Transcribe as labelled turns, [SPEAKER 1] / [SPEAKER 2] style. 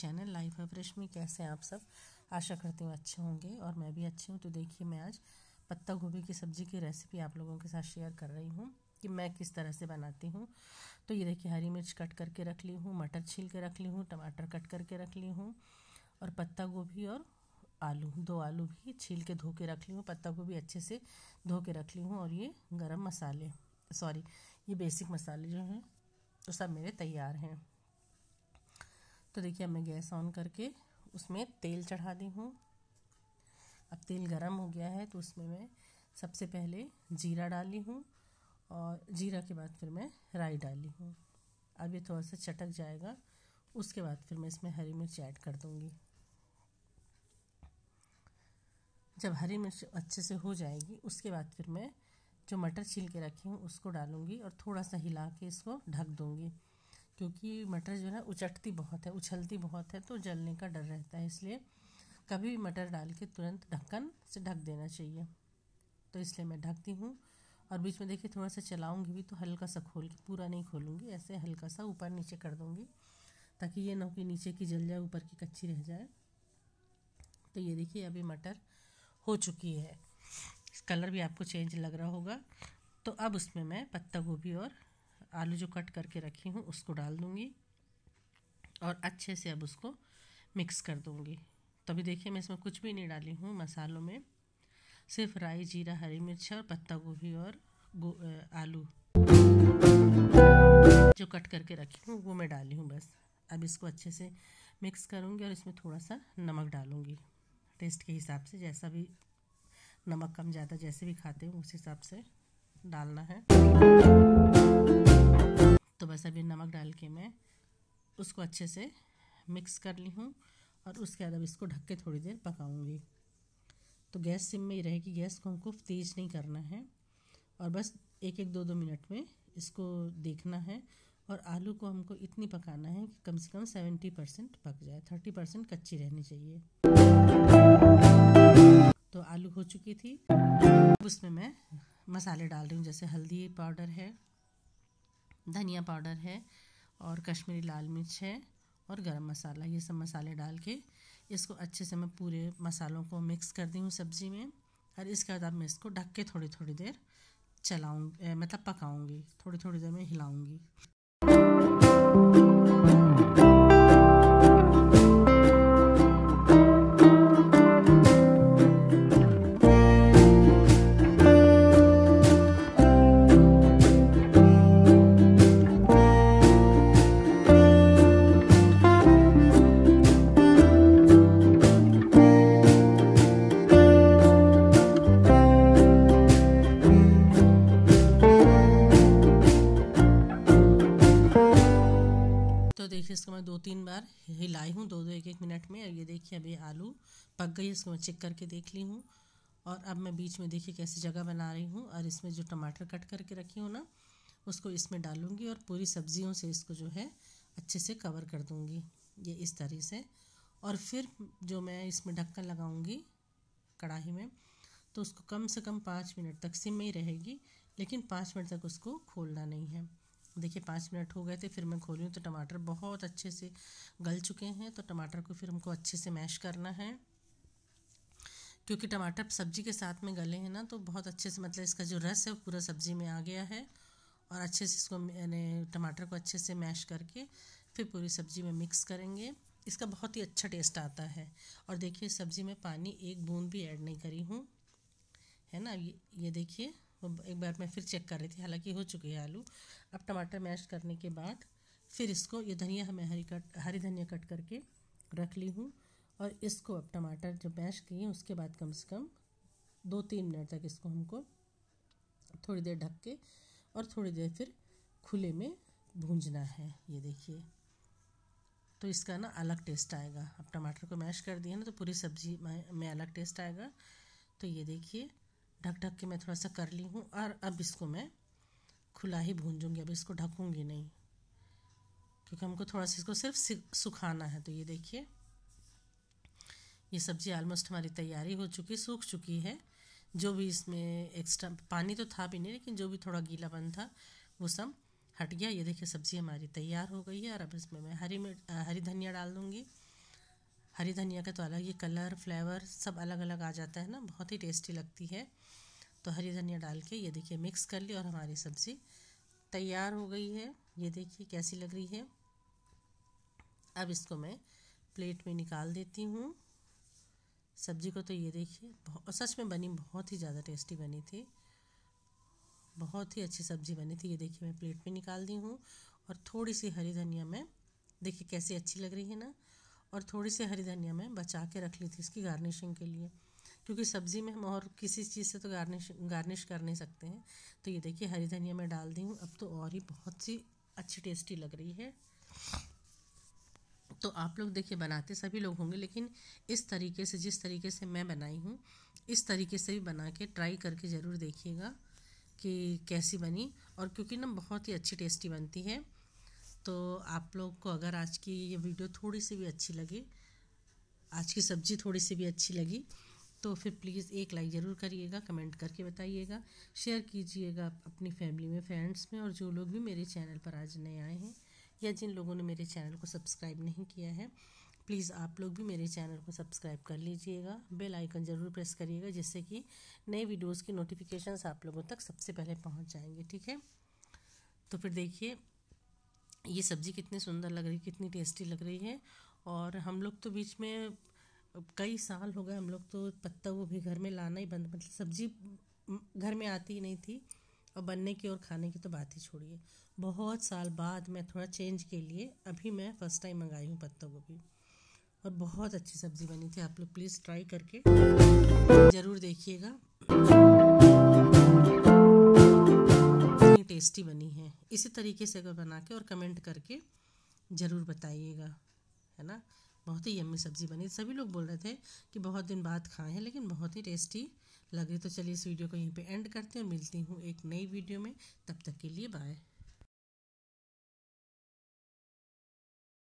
[SPEAKER 1] channel life है रश्मि में कैसे आप सब आशा करती हूँ अच्छे होंगे और मैं भी अच्छी हूँ तो देखिए मैं आज पत्ता गोभी की सब्ज़ी की रेसिपी आप लोगों के साथ शेयर कर रही हूँ कि मैं किस तरह से बनाती हूँ तो ये देखिए हरी मिर्च कट करके रख ली हूँ मटर छील के रख ली हूँ टमाटर कट करके रख ली हूँ और पत्ता गोभी और आलू दो आलू भी छील के धो के रख ली हूँ पत्ता गोभी अच्छे से धो के रख ली हूँ और ये गर्म मसाले सॉरी ये बेसिक मसाले जो हैं तो सब मेरे तैयार हैं तो देखिए अब मैं गैस ऑन करके उसमें तेल चढ़ा दी हूँ अब तेल गर्म हो गया है तो उसमें मैं सबसे पहले जीरा डाली हूँ और जीरा के बाद फिर मैं राई डाली हूँ अब ये थोड़ा सा चटक जाएगा उसके बाद फिर मैं इसमें हरी मिर्च ऐड कर दूँगी जब हरी मिर्च अच्छे से हो जाएगी उसके बाद फिर मैं जो मटर छील के रखी हूँ उसको डालूँगी और थोड़ा सा हिला के इसको ढक दूँगी क्योंकि मटर जो है उचटती बहुत है उछलती बहुत है तो जलने का डर रहता है इसलिए कभी भी मटर डाल के तुरंत ढक्कन से ढक देना चाहिए तो इसलिए मैं ढकती हूँ और बीच में देखिए थोड़ा सा चलाऊँगी भी तो हल्का सा खोल के पूरा नहीं खोलूँगी ऐसे हल्का सा ऊपर नीचे कर दूँगी ताकि ये ना कि नीचे की जल जाए ऊपर की कच्ची रह जाए तो ये देखिए अभी मटर हो चुकी है कलर भी आपको चेंज लग रहा होगा तो अब उसमें मैं पत्ता गोभी और आलू जो कट करके रखी हूँ उसको डाल दूँगी और अच्छे से अब उसको मिक्स कर दूँगी तभी देखिए मैं इसमें कुछ भी नहीं डाली हूँ मसालों में सिर्फ राई जीरा हरी मिर्च और पत्ता गोभी और गो, आलू जो कट करके रखी हूँ वो मैं डाली हूँ बस अब इसको अच्छे से मिक्स करूँगी और इसमें थोड़ा सा नमक डालूँगी टेस्ट के हिसाब से जैसा भी नमक कम ज़्यादा जैसे भी खाते हो उस हिसाब से डालना है तो बस अभी नमक डाल के मैं उसको अच्छे से मिक्स कर ली हूँ और उसके बाद अब इसको ढक के थोड़ी देर पकाऊंगी तो गैस सिम में ही रहेगी गैस को हमको तेज़ नहीं करना है और बस एक एक दो दो मिनट में इसको देखना है और आलू को हमको इतनी पकाना है कि कम से कम सेवेंटी परसेंट पक जाए थर्टी परसेंट कच्ची रहनी चाहिए तो आलू हो चुकी थी उसमें मैं मसाले डाल रही हूँ जैसे हल्दी पाउडर है धनिया पाउडर है और कश्मीरी लाल मिर्च है और गरम मसाला ये सब मसाले डाल के इसको अच्छे से मैं पूरे मसालों को मिक्स कर दी हूँ सब्ज़ी में और इसके बाद अब मैं इसको ढक के थोड़ी थोड़ी देर चलाऊँ मतलब पकाऊँगी थोड़ी थोड़ी देर में हिलाऊँगी मिनट में ये देखिए अभी आलू पक गई इसको मैं चेक करके देख ली हूँ और अब मैं बीच में देखिए कैसी जगह बना रही हूँ और इसमें जो टमाटर कट करके रखी हूँ ना उसको इसमें डालूँगी और पूरी सब्जियों से इसको जो है अच्छे से कवर कर दूँगी ये इस तरह से और फिर जो मैं इसमें ढक्कन लगाऊँगी कढ़ाई में तो उसको कम से कम पाँच मिनट तक सिम में ही रहेगी लेकिन पाँच मिनट तक उसको खोलना नहीं है तो देखिए पाँच मिनट हो गए थे फिर मैं हूँ तो टमाटर बहुत अच्छे से गल चुके हैं तो टमाटर को फिर हमको अच्छे से मैश करना है क्योंकि टमाटर सब्जी के साथ में गले हैं ना तो बहुत अच्छे से मतलब इसका जो रस है वो पूरा सब्ज़ी में आ गया है और अच्छे से इसको मैंने टमाटर को अच्छे से मैश करके फिर पूरी सब्ज़ी में मिक्स करेंगे इसका बहुत ही अच्छा टेस्ट आता है और देखिए सब्ज़ी में पानी एक बूंद भी ऐड नहीं करी हूँ है ना ये ये देखिए एक बार मैं फिर चेक कर रही थी हालांकि हो चुके हैं आलू अब टमाटर मैश करने के बाद फिर इसको ये धनिया हमें हरी कट हरी धनिया कट करके रख ली हूँ और इसको अब टमाटर जो मैश किए हैं उसके बाद कम से कम दो तीन मिनट तक इसको हमको थोड़ी देर ढक के और थोड़ी देर फिर खुले में भूंजना है ये देखिए तो इसका ना अलग टेस्ट आएगा अब टमाटर को मैश कर दिया ना तो पूरी सब्जी में अलग टेस्ट आएगा तो ये देखिए ढक ढक के मैं थोड़ा सा कर ली हूँ और अब इसको मैं खुला ही भून अब इसको ढकूँगी नहीं क्योंकि हमको थोड़ा सा इसको सिर्फ सुखाना है तो ये देखिए ये सब्ज़ी आलमोस्ट हमारी तैयारी हो चुकी सूख चुकी है जो भी इसमें एक्स्ट्रा पानी तो था भी नहीं लेकिन जो भी थोड़ा गीलापन था वो सब हट गया ये देखिए सब्ज़ी हमारी तैयार हो गई है और अब इसमें मैं हरी मिर्च हरी धनिया डाल दूँगी हरी धनिया का तो अलग ही कलर फ्लेवर सब अलग अलग आ जाता है ना बहुत ही टेस्टी लगती है तो हरी धनिया डाल के ये देखिए मिक्स कर ली और हमारी सब्ज़ी तैयार हो गई है ये देखिए कैसी लग रही है अब इसको मैं प्लेट में निकाल देती हूँ सब्ज़ी को तो ये देखिए सच में बनी बहुत ही ज़्यादा टेस्टी बनी थी बहुत ही अच्छी सब्ज़ी बनी थी ये देखिए मैं प्लेट में निकाल दी हूँ और थोड़ी सी हरी धनिया में देखिए कैसी अच्छी लग रही है ना और थोड़ी सी हरी धनिया में बचा के रख ली थी इसकी गार्निशिंग के लिए क्योंकि सब्ज़ी में हम और किसी चीज़ से तो गार्निश गार्निश कर नहीं सकते हैं तो ये देखिए हरी धनिया मैं डाल दी हूँ अब तो और ही बहुत सी अच्छी टेस्टी लग रही है तो आप लोग देखिए बनाते सभी लोग होंगे लेकिन इस तरीके से जिस तरीके से मैं बनाई हूँ इस तरीके से भी बना के ट्राई करके ज़रूर देखिएगा कि कैसी बनी और क्योंकि ना बहुत ही अच्छी टेस्टी बनती है तो आप लोग को अगर आज की ये वीडियो थोड़ी सी भी अच्छी लगी आज की सब्ज़ी थोड़ी सी भी अच्छी लगी तो फिर प्लीज़ एक लाइक ज़रूर करिएगा कमेंट करके बताइएगा शेयर कीजिएगा अपनी फैमिली में फ्रेंड्स में और जो लोग भी मेरे चैनल पर आज नए आए हैं या जिन लोगों ने मेरे चैनल को सब्सक्राइब नहीं किया है प्लीज़ आप लोग भी मेरे चैनल को सब्सक्राइब कर लीजिएगा बेल आइकन ज़रूर प्रेस करिएगा जिससे कि नए वीडियोस की नोटिफिकेशंस आप लोगों तक सबसे पहले पहुंच जाएंगे ठीक है तो फिर देखिए ये सब्ज़ी कितनी सुंदर लग रही कितनी टेस्टी लग रही है और हम लोग तो बीच में कई साल हो गए हम लोग तो पत्ता भी घर में लाना ही बंद मतलब सब्जी घर में आती ही नहीं थी और बनने की और खाने की तो बात ही छोड़िए बहुत साल बाद मैं थोड़ा चेंज के लिए अभी मैं फ़र्स्ट टाइम मंगाई हूँ पत्ता गोभी और बहुत अच्छी सब्ज़ी बनी थी आप लोग प्लीज़ ट्राई करके ज़रूर देखिएगा टेस्टी बनी है इसी तरीके से अगर बना के और कमेंट करके ज़रूर बताइएगा है ना बहुत ही यम्मी सब्ज़ी बनी सभी लोग बोल रहे थे कि बहुत दिन बाद खाए हैं लेकिन बहुत ही टेस्टी लग रही तो चलिए इस वीडियो को यहीं पे एंड करते हैं मिलती हूँ एक नई वीडियो में तब तक के लिए बाय